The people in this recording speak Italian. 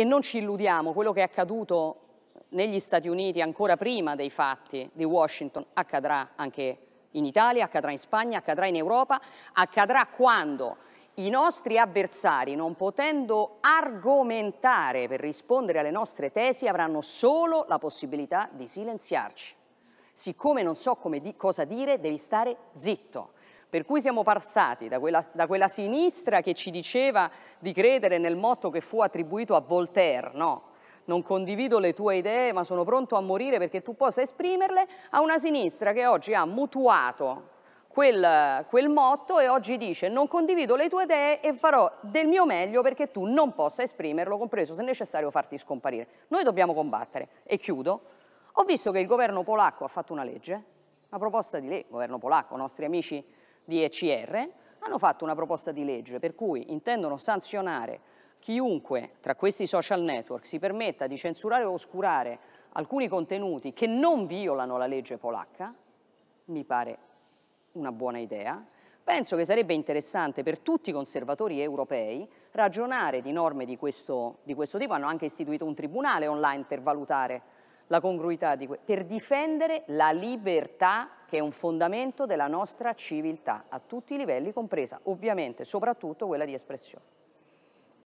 E non ci illudiamo, quello che è accaduto negli Stati Uniti ancora prima dei fatti di Washington accadrà anche in Italia, accadrà in Spagna, accadrà in Europa, accadrà quando i nostri avversari, non potendo argomentare per rispondere alle nostre tesi, avranno solo la possibilità di silenziarci siccome non so di cosa dire devi stare zitto. Per cui siamo passati da quella, da quella, sinistra che ci diceva di credere nel motto che fu attribuito a Voltaire, no? Non condivido le tue idee, ma sono pronto a morire perché tu possa esprimerle, a una sinistra che oggi ha mutuato quel, quel motto e oggi dice non condivido le tue idee e farò del mio meglio perché tu non possa esprimerlo, compreso se necessario farti scomparire. Noi dobbiamo combattere, e chiudo, ho visto che il governo polacco ha fatto una legge, una proposta di legge, il governo polacco, i nostri amici di ECR, hanno fatto una proposta di legge per cui intendono sanzionare chiunque tra questi social network si permetta di censurare o oscurare alcuni contenuti che non violano la legge polacca, mi pare una buona idea. Penso che sarebbe interessante per tutti i conservatori europei ragionare di norme di questo, di questo tipo. Hanno anche istituito un tribunale online per valutare la congruità di questo, per difendere la libertà che è un fondamento della nostra civiltà a tutti i livelli, compresa ovviamente soprattutto quella di espressione.